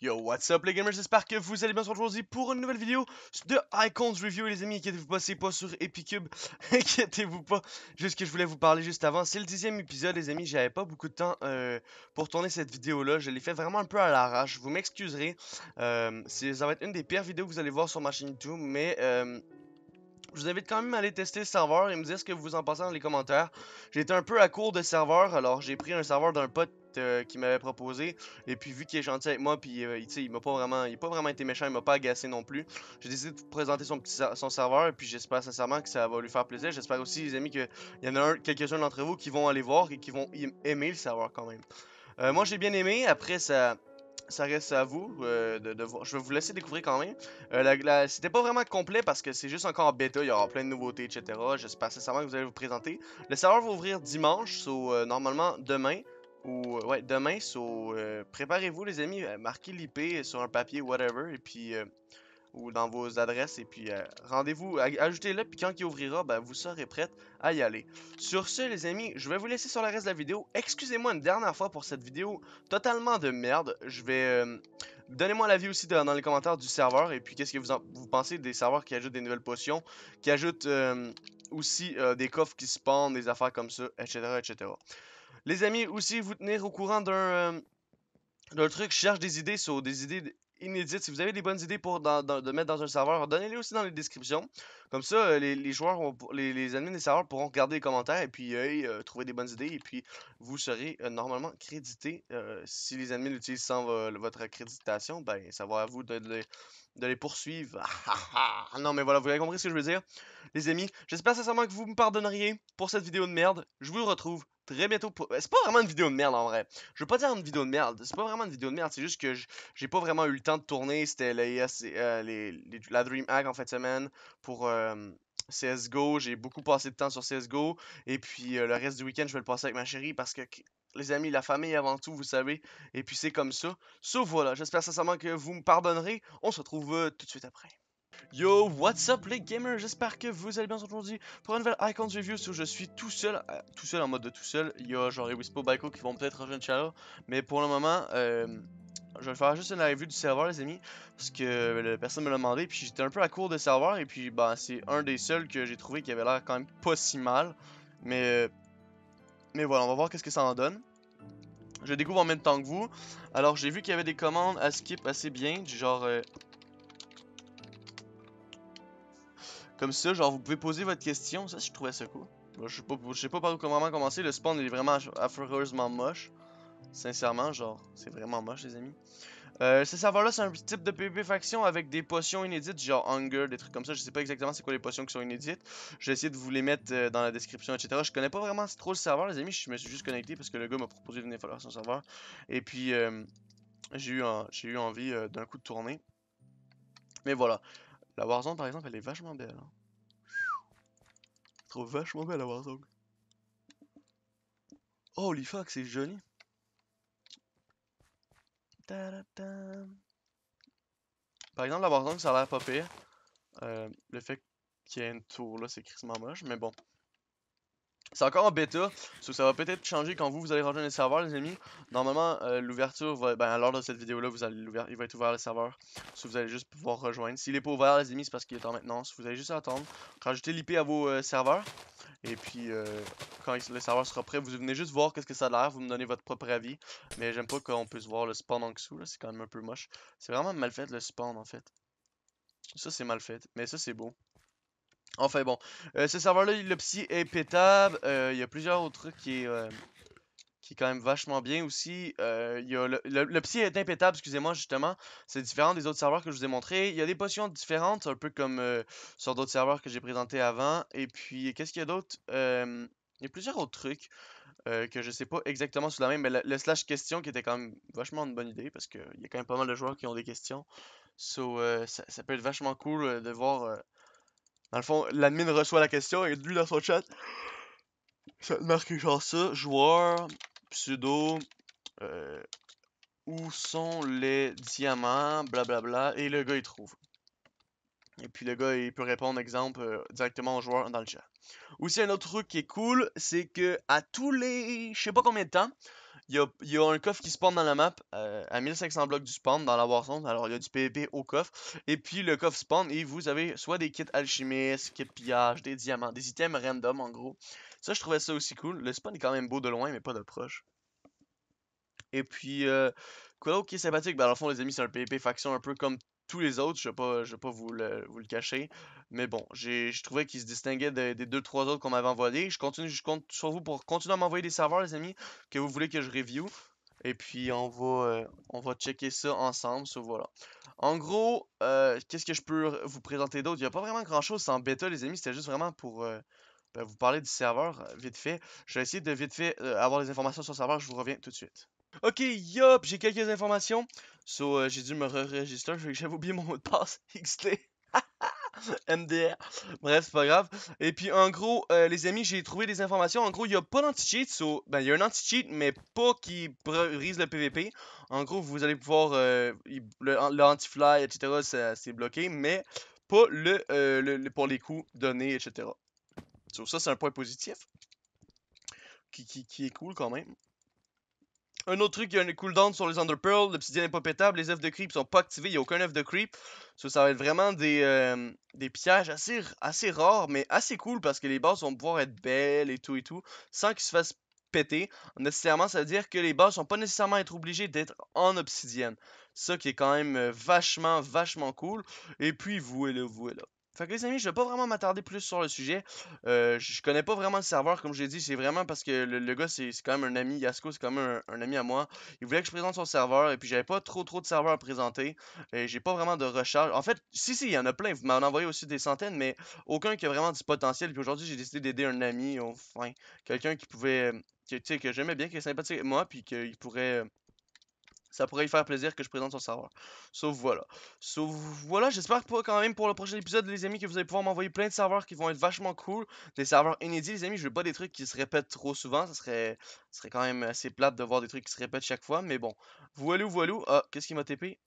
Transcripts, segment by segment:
Yo, what's up les gamers, j'espère que vous allez bien se aujourd'hui pour une nouvelle vidéo de Icons Review les amis, inquiétez-vous pas, c'est pas sur Epicube, inquiétez-vous pas, juste que je voulais vous parler juste avant, c'est le dixième épisode les amis, j'avais pas beaucoup de temps euh, pour tourner cette vidéo là, je l'ai fait vraiment un peu à l'arrache, vous m'excuserez, euh, ça va être une des pires vidéos que vous allez voir sur ma chaîne YouTube, mais... Euh, je vous invite quand même à aller tester le serveur et me dire ce que vous en pensez dans les commentaires. J'étais un peu à court de serveur, alors j'ai pris un serveur d'un pote euh, qui m'avait proposé. Et puis vu qu'il est gentil avec moi, puis euh, il m'a pas vraiment, il pas vraiment été méchant, il m'a pas agacé non plus. J'ai décidé de vous présenter son petit son serveur, et puis j'espère sincèrement que ça va lui faire plaisir. J'espère aussi, les amis, qu'il y en a quelques-uns d'entre vous qui vont aller voir et qui vont aimer le serveur quand même. Euh, moi j'ai bien aimé. Après ça, ça reste à vous euh, de, voir Je vais vous laisser découvrir quand même. C'était pas vraiment complet parce que c'est juste encore en bêta. Il y aura plein de nouveautés, etc. J'espère sincèrement que vous allez vous présenter. Le serveur va ouvrir dimanche, so, normalement demain. Ou, euh, ouais, demain, euh, préparez-vous, les amis. Euh, marquez l'IP sur un papier, whatever. Et puis, ou dans vos adresses. Et puis, rendez-vous, ajoutez-le. Puis, quand il ouvrira, ben, vous serez prête à y aller. Sur ce, les amis, je vais vous laisser sur le reste de la vidéo. Excusez-moi une dernière fois pour cette vidéo totalement de merde. Je vais. Donnez-moi l'avis aussi dans, les commentaires du serveur et puis qu'est-ce que vous, pensez des serveurs qui ajoutent des nouvelles potions, qui ajoutent aussi des coffres qui spawnent, des affaires comme ça, etc. etc. Les amis, aussi vous tenir au courant euh, d'un truc, je cherche des idées sur des idées inédites. Si vous avez des bonnes idées pour de mettre dans un serveur, donnez-les aussi dans les descriptions. Comme ça, euh, les, joueurs, les, admins des serveurs pourront regarder les commentaires et puis euh, trouver des bonnes idées. Et puis vous serez normalement crédité. si les admins l'utilisent sans votre accréditation, ben ça va à vous de, de les poursuivre. Ah, non, mais voilà, vous avez compris ce que je veux dire. Les amis, j'espère sincèrement que vous me pardonneriez pour cette vidéo de merde. Je vous retrouve très bientôt. Ben, c'est pas vraiment une vidéo de merde en vrai. Je veux pas dire une vidéo de merde. C'est pas vraiment une vidéo de merde. C'est juste que j'ai pas vraiment eu le temps de tourner. C'était la euh, euh, les, la DreamHack en fait semaine pour euh, CSGO. J'ai beaucoup passé de temps sur CSGO. Et puis le reste du week-end, je vais le passer avec ma chérie parce que. Les amis, la famille avant tout, vous savez. Et puis c'est comme ça. Sauf voilà, j'espère sincèrement que vous me pardonnerez. On se retrouve tout de suite après. Yo, what's up les gamers, j'espère que vous allez bien aujourd'hui pour une nouvelle Icons Review où je suis tout seul, euh, tout seul en mode de tout seul, il y genre les Wispo Baiko qui vont peut-être rejoindre Shadow, mais pour le moment, euh, je vais faire juste une review du serveur les amis, parce que euh, la personne me l'a demandé, puis j'étais un peu à court de serveur, et puis bah c'est un des seuls que j'ai trouvé qui avait l'air quand même pas si mal, mais, mais voilà, on va voir qu'est-ce que ça en donne. Je découvre en même temps que vous, alors j'ai vu qu'il y avait des commandes à skip assez bien, du genre Comme ça, genre, vous pouvez poser votre question. Ça, je trouvais ça cool. Je sais pas, sais pas par où comment commencer. Le spawn, il est vraiment affreusement moche. Sincèrement, genre, c'est vraiment moche, les amis. Euh, ce serveur-là, c'est un petit type de PvP faction avec des potions inédites, genre Hunger, des trucs comme ça. Je sais pas exactement c'est quoi les potions qui sont inédites. Je vais essayer de vous les mettre euh, dans la description, etc. Je connais pas vraiment trop le serveur, les amis. Je me suis juste connecté parce que le gars m'a proposé de venir faire son serveur. Et puis, euh, j'ai eu, eu, envie d'un coup de tourner. Mais voilà. La Warzone, par exemple, elle est vachement belle. Hein. Je trouve vachement belle la Warzone. Holy fuck, c'est joli. Par exemple, la Warzone, ça a l'air pas pire. Euh, le fait qu'il y ait une tour, là, c'est crissement moche, mais bon. C'est encore en bêta, donc ça va peut-être changer quand vous, vous allez rejoindre le serveur, les amis. Normalement, euh, l'ouverture va. Ben, à l'heure de cette vidéo-là, vous allez il va être ouvert le serveur. Si vous allez juste pouvoir rejoindre. S'il n'est pas ouvert, les amis, c'est parce qu'il est en maintenance. Vous allez juste attendre. Rajoutez l'IP à vos euh, serveurs. Et puis, euh, quand le serveur sera prêt, vous venez juste voir qu'est-ce que ça a l'air. Vous me donnez votre propre avis. Mais j'aime pas qu'on puisse voir le spawn en dessous, C'est quand même un peu moche. C'est vraiment mal fait, le spawn, en fait. Ça, c'est mal fait. Mais ça, c'est beau. Enfin bon, euh, ce serveur-là, le psy est pétable. Euh, il y a plusieurs autres trucs qui est euh, qui quand même vachement bien aussi. le, psy est impétable, excusez-moi, justement. C'est différent des autres serveurs que je vous ai montrés. Il y a des potions différentes, un peu comme sur d'autres serveurs que j'ai présentés avant. Et puis, qu'est-ce qu'il y a d'autre Il y a plusieurs autres trucs que je sais pas exactement sous la main, mais le, slash question qui était quand même vachement une bonne idée parce qu'il y a quand même pas mal de joueurs qui ont des questions. So, ça, peut être vachement cool de voir dans le fond, l'admin reçoit la question et lui dans son chat, ça marque genre ça, joueur, pseudo, euh, où sont les diamants, blablabla, et le gars il trouve. Et puis le gars il peut répondre, exemple, euh, directement au joueur dans le chat. Aussi un autre truc qui est cool, c'est que à tous les, je sais pas combien de temps, il y a, un coffre qui spawn dans la map euh, à 1500 blocs du spawn dans la Warzone. Alors, il y a du PvP au coffre. Et puis, le coffre spawn et vous avez soit des kits alchimistes, kits pillage, des diamants, des items random en gros. Ça, je trouvais ça aussi cool. Le spawn est quand même beau de loin, mais pas de proche. Et puis, euh, quoi d'autre qui est sympathique? Ben, dans fond, les amis, c'est un PvP faction un peu comme tous les autres, je ne vais pas, je vous, le, vous le cacher. Mais bon, je trouvais qu'il se distinguait des, des deux, trois autres qu'on m'avait envoyés. Je continue, je compte sur vous pour continuer à m'envoyer des serveurs, les amis, que vous voulez que je review. Et puis on va, euh, on va checker ça ensemble, so, voilà. En gros, euh, qu'est-ce que je peux vous présenter d'autre? Il n'y a pas vraiment grand-chose, sans en bêta, les amis, c'était juste vraiment pour euh, ben, vous parler du serveur, vite fait. Je vais essayer de vite fait avoir des informations sur le serveur, je vous reviens tout de suite. Ok, yop, j'ai quelques informations. So, euh, j'ai dû me re-register, j'avais oublié mon mot de passe XT. MDR. Bref, c'est pas grave. Et puis, en gros, euh, les amis, j'ai trouvé des informations. En gros, il n'y a pas d'anti-cheat. So, ben, il y a un anti-cheat, mais pas qui brise le PVP. En gros, vous allez pouvoir. Euh, le, anti-fly, etc., c'est bloqué, mais pas le, pour les coups donnés, etc. So, ça, c'est un point positif qui, qui est cool quand même. Un autre truc, il y a un cooldown sur les Underpearl, l'obsidienne n'est pas pétable, les œufs de creep sont pas activés, il n'y a aucun œuf de creep. Ça, ça va être vraiment des, euh, des pièges assez, rares, mais assez cool parce que les bases vont pouvoir être belles et tout et tout, sans qu'ils se fassent péter. Nécessairement, ça veut dire que les bases vont pas nécessairement être obligées d'être en obsidienne. Ça qui est quand même euh, vachement, vachement cool. Et puis, vous et là, vous et là. Fait que les amis, je vais pas vraiment m'attarder plus sur le sujet. Euh, je connais pas vraiment le serveur, comme j'ai dit. C'est vraiment parce que le, gars, c'est quand même un ami. Yasko, c'est quand même un, ami à moi. Il voulait que je présente son serveur. Et puis, j'avais pas trop trop de serveurs à présenter. Et j'ai pas vraiment de recharge. En fait, si, si, il y en a plein. Vous m'en envoyé aussi des centaines, mais aucun qui a vraiment du potentiel. Puis aujourd'hui, j'ai décidé d'aider un ami, enfin, quelqu'un qui pouvait. Que, que j'aimais bien, qui est sympathique moi, puis qu'il pourrait ça pourrait lui faire plaisir que je présente son serveur. Sauf voilà. Sauf voilà, j'espère quand même pour le prochain épisode, les amis, que vous allez pouvoir m'envoyer plein de serveurs qui vont être vachement cool. Des serveurs inédits, les amis. Je veux pas des trucs qui se répètent trop souvent. Ça serait, serait quand même assez plate de voir des trucs qui se répètent chaque fois. Mais bon. Voilà, voilà. Ah, qu'est-ce qui m'a TP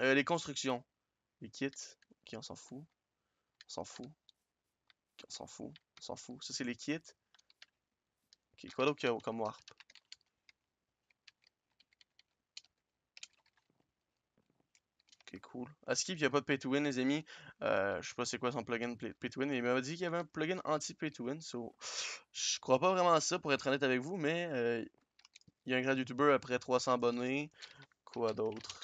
euh, Les constructions. Les kits. Ok, on s'en fout. On s'en fout. on s'en fout. On s'en fout. Ça, c'est les kits. Ok, quoi d'autre comme warp cool. À ce qu'il n'y a pas de pay to win, les amis. Euh, je sais pas c'est quoi son plugin pay to win. Il m'a dit qu'il y avait un plugin anti-pay to win. So, je crois pas vraiment à ça pour être honnête avec vous, mais euh, il y a un grand youtubeur après 300 abonnés. Quoi d'autre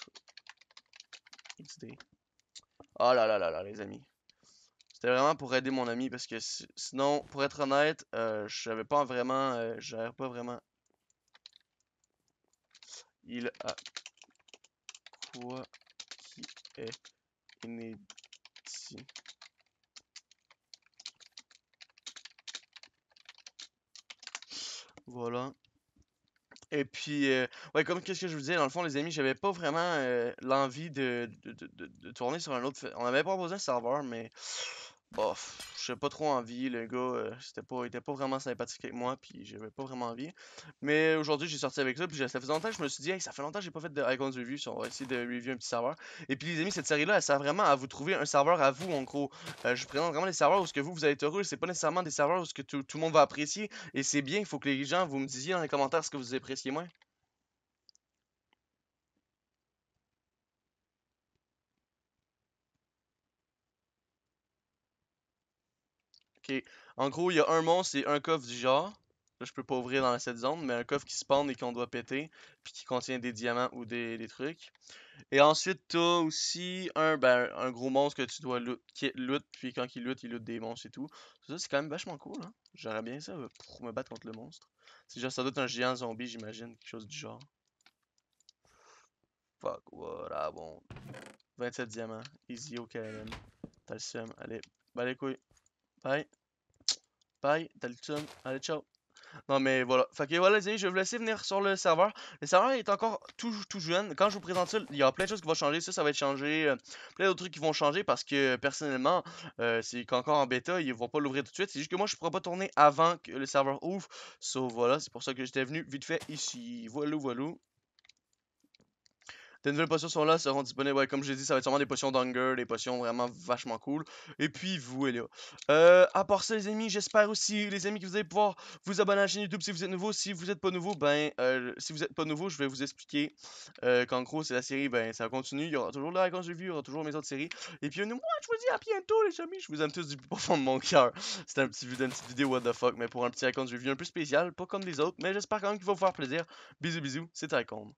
Oh là là là là, les amis. C'était vraiment pour aider mon ami parce que sinon, pour être honnête, euh, je savais pas vraiment. j'avais pas vraiment. Il a. Quoi est inédit. Voilà. Et puis, euh, ouais, comme qu'est-ce que je vous disais, dans le fond, les amis, j'avais pas vraiment euh, l'envie de, tourner sur un autre. On avait proposé de serveur, mais bof, oh, je pas trop envie, le gars, euh, c'était pas, il était pas vraiment sympathique avec moi, puis j'avais pas vraiment envie. Mais aujourd'hui, j'ai sorti avec ça, puis ça faisait longtemps que je me suis dit, ça fait longtemps que j'ai pas fait de Icons Review, on va essayer de review un petit serveur. Et puis les amis, cette série-là, elle sert vraiment à vous trouver un serveur à vous, en gros. Euh, je vous présente vraiment des serveurs où ce que vous, vous allez être heureux, c'est pas nécessairement des serveurs où ce que tout, tout le monde va apprécier, et c'est bien, il faut que les gens, vous me disiez dans les commentaires ce que vous appréciez moins. En gros, il y a un monstre et un coffre du genre. Là, je peux pas ouvrir dans cette zone, mais un coffre qui se spawn et qu'on doit péter, puis qui contient des diamants ou des, trucs. Et ensuite, t'as aussi un, ben, un gros monstre que tu dois loot, qui puis quand il loot, il loot des monstres et tout. Ça, c'est quand même vachement cool, J'aimerais hein. J'aurais bien ça euh, pour me battre contre le monstre. C'est genre, ça doit être un géant zombie, j'imagine, quelque chose du genre. Fuck, voilà, bon. 27 diamants, easy, ok, allez, bah les couilles. Bye. Bye. Dalton. Allez, ciao. Non mais voilà, fait voilà je vais vous laisser venir sur le serveur. Le serveur est encore tout, tout jeune. Quand je vous présente ça, il y a plein de choses qui vont changer. Ça, ça va être changé. Euh, plein d'autres trucs qui vont changer parce que personnellement, euh, c'est qu'encore en bêta, ils vont pas l'ouvrir tout de suite. C'est juste que moi, je pourrais pas tourner avant que le serveur ouvre. So voilà, c'est pour ça que j'étais venu vite fait ici. Voilà, voilà. Les nouvelles potions sont là, seront disponibles. Ouais, comme l'ai dit, ça va être sûrement des potions d'hunger, des potions vraiment vachement cool. Et puis, vous, Elia. Euh, à part ça, les amis, j'espère aussi, les amis, que vous allez pouvoir vous abonner à la chaîne YouTube si vous êtes nouveau. Si vous n'êtes pas nouveau, ben, euh, si vous êtes pas nouveau, je vais vous expliquer euh, qu'en gros, c'est la série, ben, ça continue. Il y aura toujours la quand j'ai vu, il y aura toujours mes autres séries. Et puis, moi, je vous dis à bientôt, les amis. Je vous aime tous du plus profond de mon cœur. C'était un petit, une petite vidéo, what the fuck, mais pour un petit icône, j'ai un peu spécial, pas comme les autres, mais j'espère quand même qu'il va vous faire plaisir. Bisous, bisous, c'est Icon.